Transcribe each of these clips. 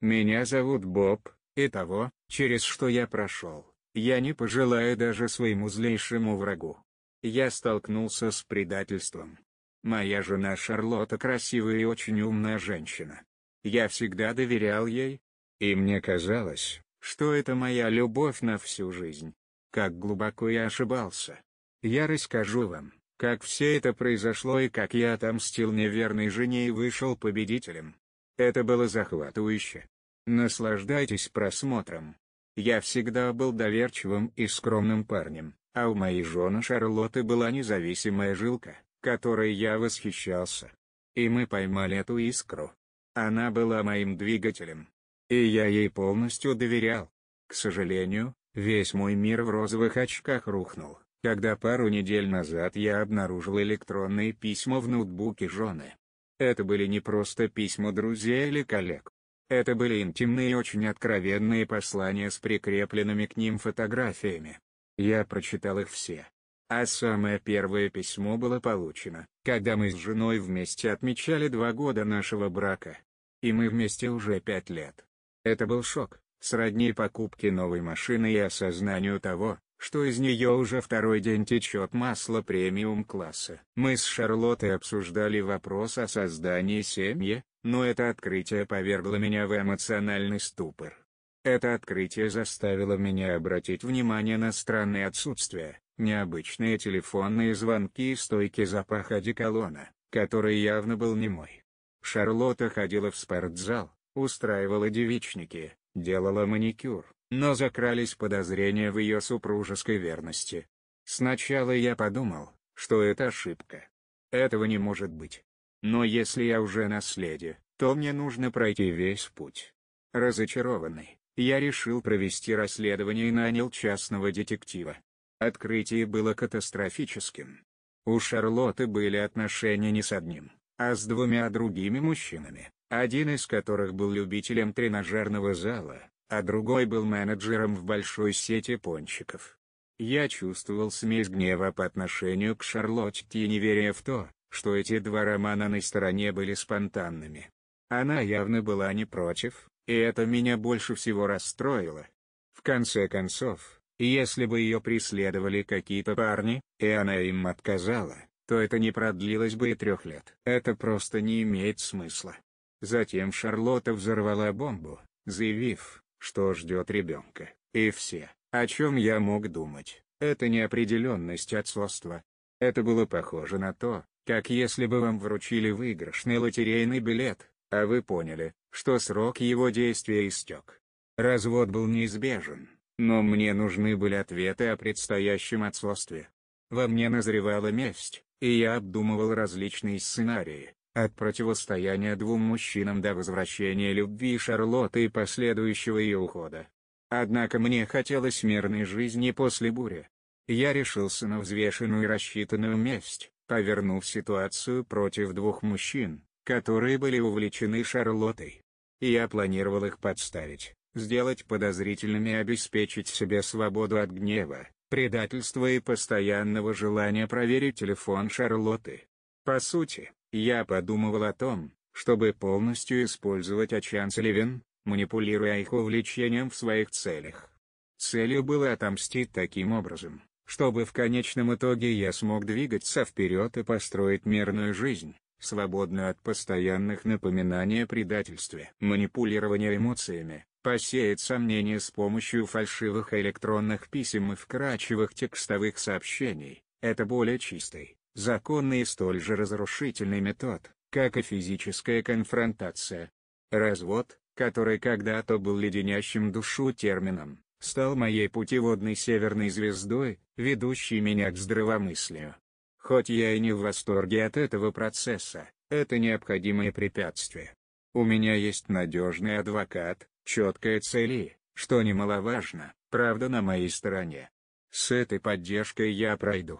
Меня зовут Боб, и того, через что я прошел, я не пожелаю даже своему злейшему врагу. Я столкнулся с предательством. Моя жена Шарлотта красивая и очень умная женщина. Я всегда доверял ей. И мне казалось, что это моя любовь на всю жизнь. Как глубоко я ошибался. Я расскажу вам, как все это произошло и как я отомстил неверной жене и вышел победителем. Это было захватывающе. Наслаждайтесь просмотром. Я всегда был доверчивым и скромным парнем, а у моей жены Шарлотты была независимая жилка, которой я восхищался. И мы поймали эту искру. Она была моим двигателем. И я ей полностью доверял. К сожалению, весь мой мир в розовых очках рухнул, когда пару недель назад я обнаружил электронные письма в ноутбуке жены. Это были не просто письма друзей или коллег. Это были интимные и очень откровенные послания с прикрепленными к ним фотографиями. Я прочитал их все. А самое первое письмо было получено, когда мы с женой вместе отмечали два года нашего брака. И мы вместе уже пять лет. Это был шок, сродни покупке новой машины и осознанию того, что из нее уже второй день течет масло премиум-класса. Мы с Шарлоттой обсуждали вопрос о создании семьи, но это открытие повергло меня в эмоциональный ступор. Это открытие заставило меня обратить внимание на странные отсутствия, необычные телефонные звонки и стойки запаха одеколона, который явно был не мой. Шарлотта ходила в спортзал, устраивала девичники, делала маникюр, но закрались подозрения в ее супружеской верности. Сначала я подумал, что это ошибка. Этого не может быть. Но если я уже на то мне нужно пройти весь путь. Разочарованный, я решил провести расследование и нанял частного детектива. Открытие было катастрофическим. У Шарлотты были отношения не с одним, а с двумя другими мужчинами, один из которых был любителем тренажерного зала, а другой был менеджером в большой сети пончиков. Я чувствовал смесь гнева по отношению к Шарлотте и неверия в то, что эти два романа на стороне были спонтанными. Она явно была не против, и это меня больше всего расстроило. В конце концов, если бы ее преследовали какие-то парни, и она им отказала, то это не продлилось бы и трех лет. Это просто не имеет смысла. Затем Шарлотта взорвала бомбу, заявив, что ждет ребенка, и все, о чем я мог думать, это неопределенность отцовства. Это было похоже на то, как если бы вам вручили выигрышный лотерейный билет, а вы поняли, что срок его действия истек. Развод был неизбежен, но мне нужны были ответы о предстоящем отцовстве. Во мне назревала месть, и я обдумывал различные сценарии, от противостояния двум мужчинам до возвращения любви Шарлотты и последующего ее ухода. Однако мне хотелось мирной жизни после бури. Я решился на взвешенную и рассчитанную месть, повернув ситуацию против двух мужчин, которые были увлечены Шарлоттой. Я планировал их подставить, сделать подозрительными и обеспечить себе свободу от гнева, предательства и постоянного желания проверить телефон Шарлотты. По сути, я подумывал о том, чтобы полностью использовать Ачан Селивин, манипулируя их увлечением в своих целях. Целью было отомстить таким образом, чтобы в конечном итоге я смог двигаться вперед и построить мирную жизнь, свободную от постоянных напоминаний о предательстве. Манипулирование эмоциями, посеять сомнения с помощью фальшивых электронных писем и вкрачивых текстовых сообщений, это более чистый, законный и столь же разрушительный метод, как и физическая конфронтация. Развод, который когда-то был леденящим душу термином, стал моей путеводной северной звездой, ведущей меня к здравомыслию. Хоть я и не в восторге от этого процесса, это необходимое препятствие. У меня есть надежный адвокат, четкая цель и, что немаловажно, правда на моей стороне. С этой поддержкой я пройду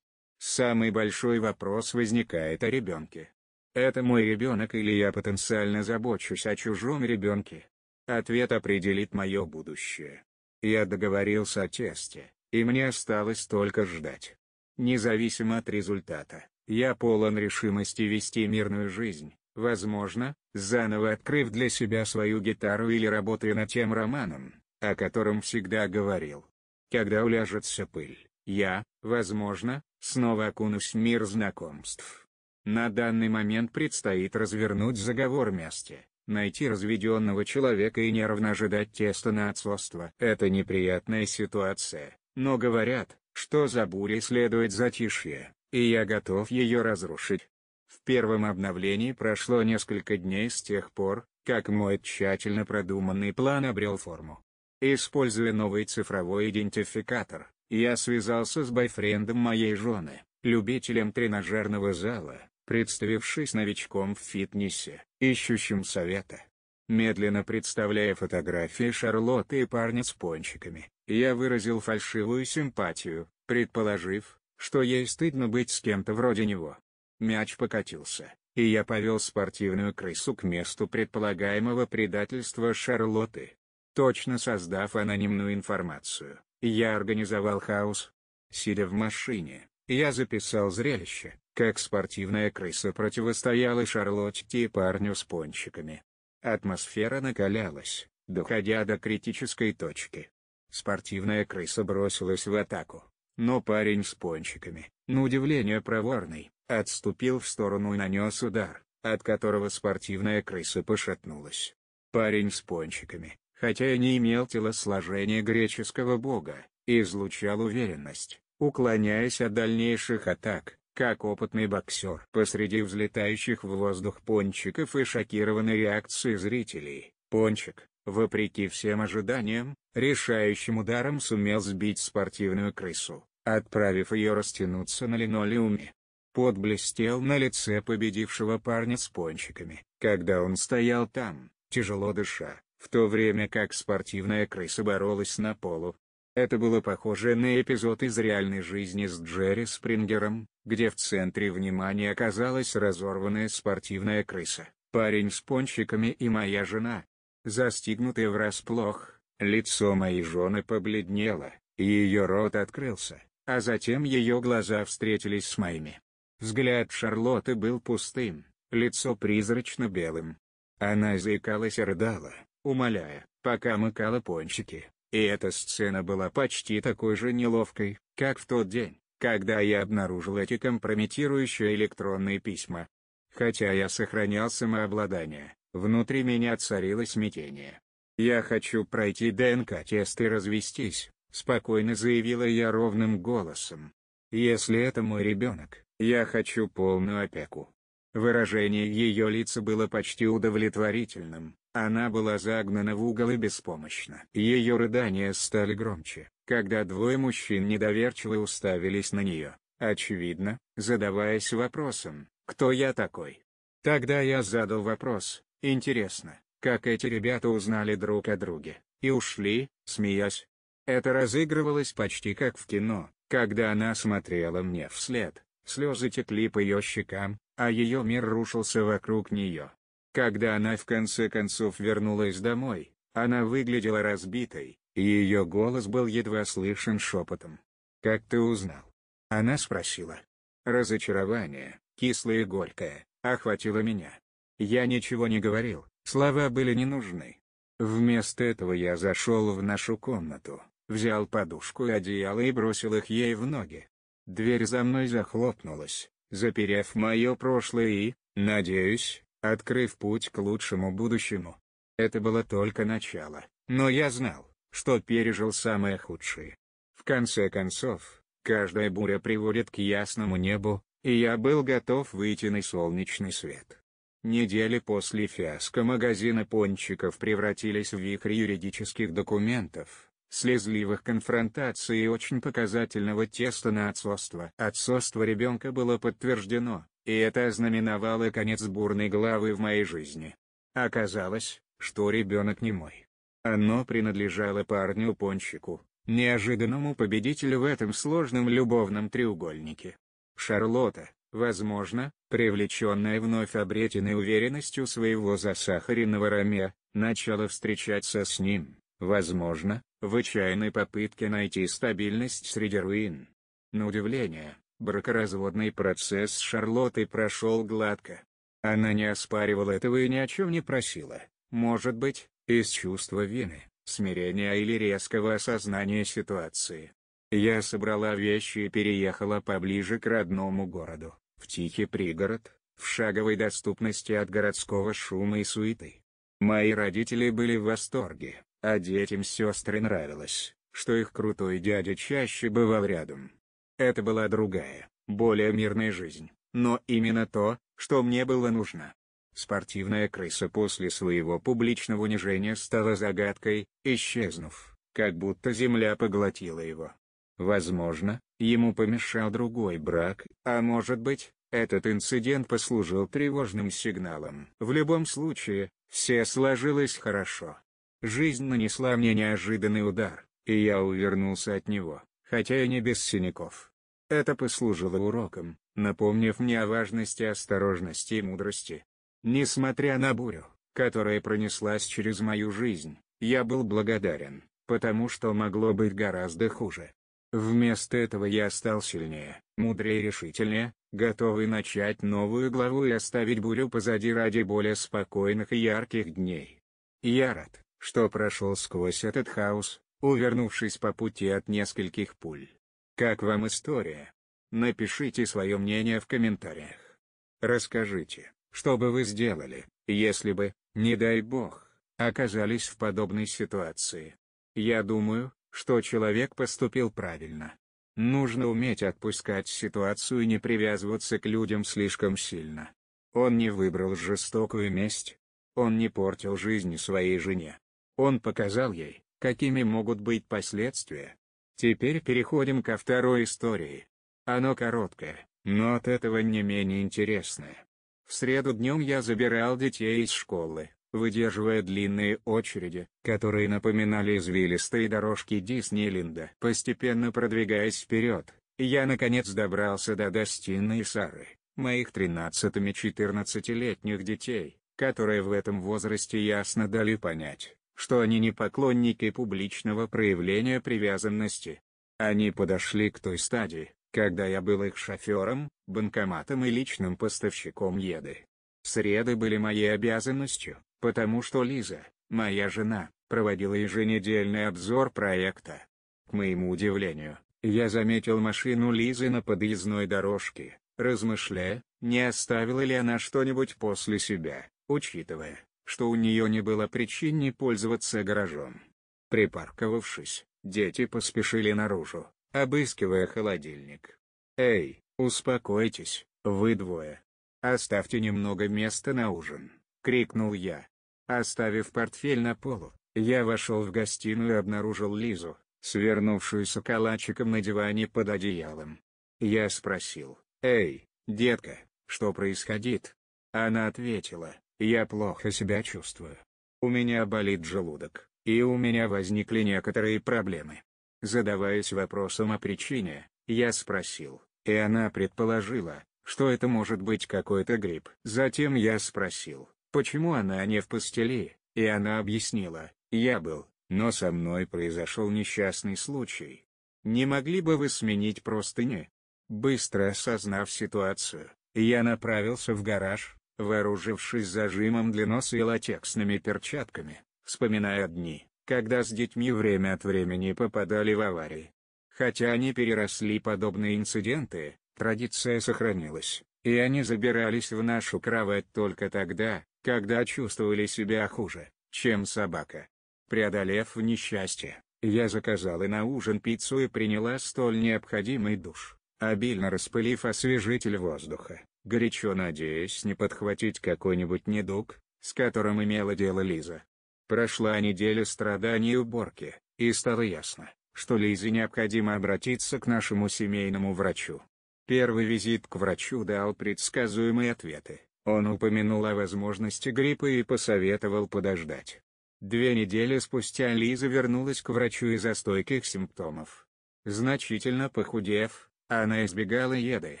Самый большой вопрос возникает о ребенке. Это мой ребенок или я потенциально забочусь о чужом ребенке? Ответ определит мое будущее. Я договорился о тесте, и мне осталось только ждать. Независимо от результата, я полон решимости вести мирную жизнь, возможно, заново открыв для себя свою гитару или работая над тем романом, о котором всегда говорил. Когда уляжется пыль, я, возможно, снова окунусь в мир знакомств. На данный момент предстоит развернуть заговор вместе, найти разведенного человека и нервно ожидать теста на отцовство. Это неприятная ситуация, но говорят, что за бурей следует затишье, и я готов ее разрушить. В первом обновлении прошло несколько дней с тех пор, как мой тщательно продуманный план обрел форму. Используя новый цифровой идентификатор, я связался с бойфрендом моей жены, любителем тренажерного зала, представившись новичком в фитнесе, ищущим совета. Медленно представляя фотографии Шарлотты и парня с пончиками, я выразил фальшивую симпатию, предположив, что ей стыдно быть с кем-то вроде него. Мяч покатился, и я повел спортивную крысу к месту предполагаемого предательства Шарлотты, точно создав анонимную информацию. Я организовал хаос. Сидя в машине, я записал зрелище, как спортивная крыса противостояла Шарлотте и парню с пончиками. Атмосфера накалялась, доходя до критической точки. Спортивная крыса бросилась в атаку, но парень с пончиками, на удивление проворный, отступил в сторону и нанес удар, от которого спортивная крыса пошатнулась. Парень с пончиками, хотя и не имел телосложения греческого бога, излучал уверенность, уклоняясь от дальнейших атак, как опытный боксер. Посреди взлетающих в воздух пончиков и шокированной реакции зрителей, пончик, вопреки всем ожиданиям, решающим ударом сумел сбить спортивную крысу, отправив ее растянуться на линолеуме. Пот блестел на лице победившего парня с пончиками, когда он стоял там, тяжело дыша в то время как спортивная крыса боролась на полу. Это было похоже на эпизод из реальной жизни с Джерри Спрингером, где в центре внимания оказалась разорванная спортивная крыса, парень с пончиками и моя жена. Застигнутая врасплох, лицо моей жены побледнело, ее рот открылся, а затем ее глаза встретились с моими. Взгляд Шарлотты был пустым, лицо призрачно белым. Она заикалась и рыдала, умоляя, пока мыкала пончики, и эта сцена была почти такой же неловкой, как в тот день, когда я обнаружил эти компрометирующие электронные письма. Хотя я сохранял самообладание, внутри меня царило смятение. «Я хочу пройти ДНК-тест и развестись», — спокойно заявила я ровным голосом. «Если это мой ребенок, я хочу полную опеку». Выражение ее лица было почти удовлетворительным, она была загнана в угол и беспомощна. Ее рыдания стали громче, когда двое мужчин недоверчиво уставились на нее, очевидно, задаваясь вопросом, кто я такой. Тогда я задал вопрос, интересно, как эти ребята узнали друг о друге, и ушли, смеясь. Это разыгрывалось почти как в кино, когда она смотрела мне вслед, слезы текли по ее щекам, а ее мир рушился вокруг нее. Когда она в конце концов вернулась домой, она выглядела разбитой, и ее голос был едва слышен шепотом. «Как ты узнал?» Она спросила. Разочарование, кислое и горькое, охватило меня. Я ничего не говорил, слова были не нужны. Вместо этого я зашел в нашу комнату, взял подушку и одеяло и бросил их ей в ноги. Дверь за мной захлопнулась, заперев мое прошлое и, надеюсь, открыв путь к лучшему будущему. Это было только начало, но я знал, что пережил самое худшее. В конце концов, каждая буря приводит к ясному небу, и я был готов выйти на солнечный свет. Недели после фиаско магазины пончиков превратились в вихрь юридических документов, слезливых конфронтаций и очень показательного теста на отцовство. Отцовство ребенка было подтверждено, и это ознаменовало конец бурной главы в моей жизни. Оказалось, что ребенок не мой. Оно принадлежало парню Пончику, неожиданному победителю в этом сложном любовном треугольнике. Шарлотта, возможно, привлеченная вновь обретенной уверенностью своего засахаренного роме, начала встречаться с ним, возможно, в отчаянной попытке найти стабильность среди руин. На удивление, бракоразводный процесс с Шарлоттой прошел гладко. Она не оспаривала этого и ни о чем не просила, может быть, из чувства вины, смирения или резкого осознания ситуации. Я собрала вещи и переехала поближе к родному городу, в тихий пригород, в шаговой доступности от городского шума и суеты. Мои родители были в восторге, а детям сестры нравилось, что их крутой дядя чаще бывал рядом. Это была другая, более мирная жизнь, но именно то, что мне было нужно. Спортивная крыса после своего публичного унижения стала загадкой, исчезнув, как будто земля поглотила его. Возможно, ему помешал другой брак, а может быть, этот инцидент послужил тревожным сигналом. В любом случае, все сложилось хорошо. Жизнь нанесла мне неожиданный удар, и я увернулся от него, хотя и не без синяков. Это послужило уроком, напомнив мне о важности осторожности и мудрости. Несмотря на бурю, которая пронеслась через мою жизнь, я был благодарен, потому что могло быть гораздо хуже. Вместо этого я стал сильнее, мудрее и решительнее, готовый начать новую главу и оставить бурю позади ради более спокойных и ярких дней. Я рад, что прошел сквозь этот хаос, увернувшись по пути от нескольких пуль. Как вам история? Напишите свое мнение в комментариях. Расскажите, что бы вы сделали, если бы, не дай бог, оказались в подобной ситуации. Я думаю, что человек поступил правильно. Нужно уметь отпускать ситуацию и не привязываться к людям слишком сильно. Он не выбрал жестокую месть. Он не портил жизнь своей жене. Он показал ей, какими могут быть последствия. Теперь переходим ко второй истории. Оно короткое, но от этого не менее интересное. В среду днем я забирал детей из школы, выдерживая длинные очереди, которые напоминали извилистые дорожки Диснейленда. Постепенно продвигаясь вперед, я наконец добрался до Достины Сары, моих 13-14-летних детей, которые в этом возрасте ясно дали понять, что они не поклонники публичного проявления привязанности. Они подошли к той стадии, когда я был их шофером, банкоматом и личным поставщиком еды. Среды были моей обязанностью, потому что Лиза, моя жена, проводила еженедельный обзор проекта. К моему удивлению, я заметил машину Лизы на подъездной дорожке, размышляя, не оставила ли она что-нибудь после себя, учитывая, что у нее не было причин не пользоваться гаражом. Припарковавшись, дети поспешили наружу, обыскивая холодильник. «Эй, успокойтесь, вы двое. Оставьте немного места на ужин», — крикнул я. Оставив портфель на полу, я вошел в гостиную и обнаружил Лизу, свернувшуюся калачиком на диване под одеялом. Я спросил, «Эй, детка, что происходит?» Она ответила, я плохо себя чувствую. У меня болит желудок, и у меня возникли некоторые проблемы. Задаваясь вопросом о причине, я спросил, и она предположила, что это может быть какой-то грипп. Затем я спросил, почему она не в постели, и она объяснила, я был, но со мной произошел несчастный случай. Не могли бы вы сменить простыни? Быстро осознав ситуацию, я направился в гараж, вооружившись зажимом для носа и латексными перчатками, вспоминая дни, когда с детьми время от времени попадали в аварии. Хотя они переросли подобные инциденты, традиция сохранилась, и они забирались в нашу кровать только тогда, когда чувствовали себя хуже, чем собака. Преодолев несчастье, я заказала на ужин пиццу и приняла столь необходимый душ, обильно распылив освежитель воздуха горячо надеясь не подхватить какой-нибудь недуг, с которым имела дело Лиза. Прошла неделя страданий и уборки, и стало ясно, что Лизе необходимо обратиться к нашему семейному врачу. Первый визит к врачу дал предсказуемые ответы. Он упомянул о возможности гриппа и посоветовал подождать. Две недели спустя Лиза вернулась к врачу из-за стойких симптомов. Значительно похудев, она избегала еды,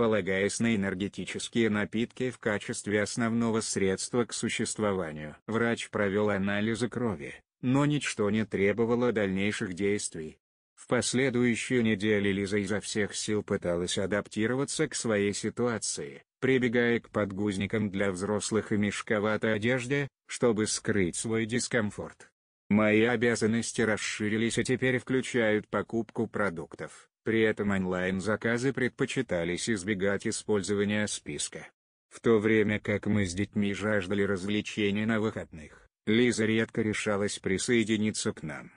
полагаясь на энергетические напитки в качестве основного средства к существованию. Врач провел анализы крови, но ничто не требовало дальнейших действий. В последующую неделю Лиза изо всех сил пыталась адаптироваться к своей ситуации, прибегая к подгузникам для взрослых и мешковатой одежде, чтобы скрыть свой дискомфорт. Мои обязанности расширились и теперь включают покупку продуктов, при этом онлайн-заказы предпочитались избегать использования списка. В то время как мы с детьми жаждали развлечений на выходных, Лиза редко решалась присоединиться к нам.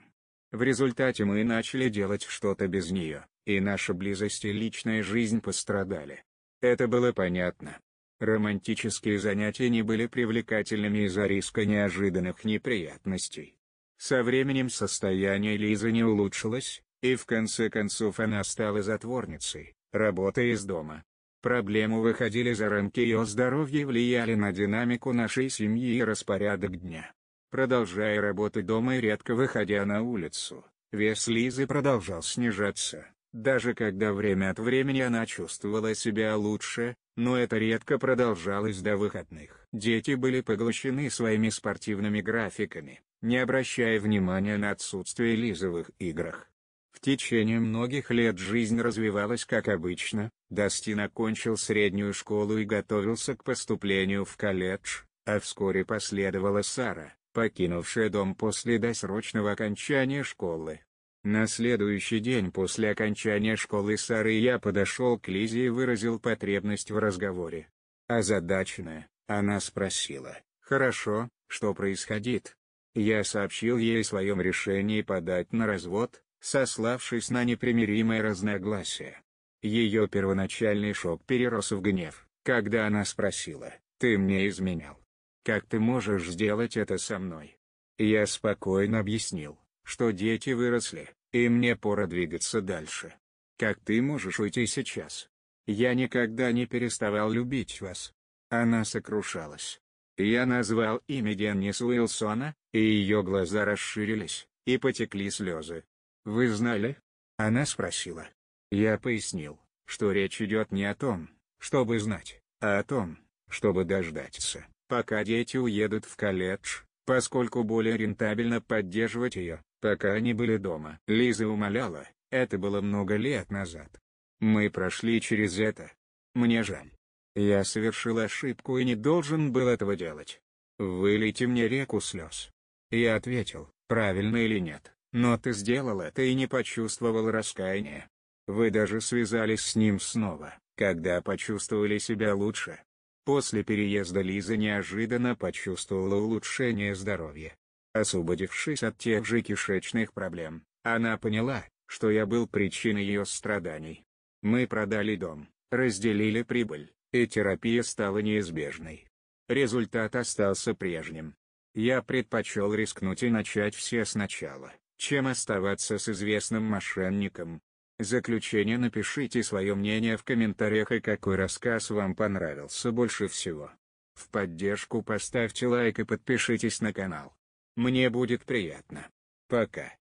В результате мы начали делать что-то без нее, и наша близость и личная жизнь пострадали. Это было понятно. Романтические занятия не были привлекательными из-за риска неожиданных неприятностей. Со временем состояние Лизы не улучшилось, и в конце концов она стала затворницей, работая из дома. Проблемы выходили за рамки ее здоровья и влияли на динамику нашей семьи и распорядок дня. Продолжая работы дома и редко выходя на улицу, вес Лизы продолжал снижаться. Даже когда время от времени она чувствовала себя лучше, но это редко продолжалось до выходных. Дети были поглощены своими спортивными графиками, не обращая внимания на отсутствие Лизовых играх. В течение многих лет жизнь развивалась как обычно, Дастин окончил среднюю школу и готовился к поступлению в колледж, а вскоре последовала Сара, покинувшая дом после досрочного окончания школы. На следующий день после окончания школы Сары я подошел к Лизе и выразил потребность в разговоре. Озадаченная, она спросила, «Хорошо, что происходит?» Я сообщил ей о своем решении подать на развод, сославшись на непримиримое разногласие. Ее первоначальный шок перерос в гнев, когда она спросила, «Ты мне изменял? Как ты можешь сделать это со мной?» Я спокойно объяснил, что дети выросли, и мне пора двигаться дальше. Как ты можешь уйти сейчас? Я никогда не переставал любить вас. Она сокрушалась. Я назвал имя Деннис Уилсона, и ее глаза расширились, и потекли слезы. «Вы знали?» Она спросила. Я пояснил, что речь идет не о том, чтобы знать, а о том, чтобы дождаться, пока дети уедут в колледж, поскольку более рентабельно поддерживать ее, пока они были дома. Лиза умоляла, это было много лет назад. Мы прошли через это. Мне жаль. Я совершил ошибку и не должен был этого делать. Вылейте мне реку слез. Я ответил, правильно или нет. Но ты сделал это и не почувствовал раскаяния. Вы даже связались с ним снова, когда почувствовали себя лучше. После переезда Лиза неожиданно почувствовала улучшение здоровья. Освободившись от тех же кишечных проблем, она поняла, что я был причиной ее страданий. Мы продали дом, разделили прибыль, и терапия стала неизбежной. Результат остался прежним. Я предпочел рискнуть и начать все сначала чем оставаться с известным мошенником. Заключение напишите свое мнение в комментариях и какой рассказ вам понравился больше всего. В поддержку поставьте лайк и подпишитесь на канал. Мне будет приятно. Пока.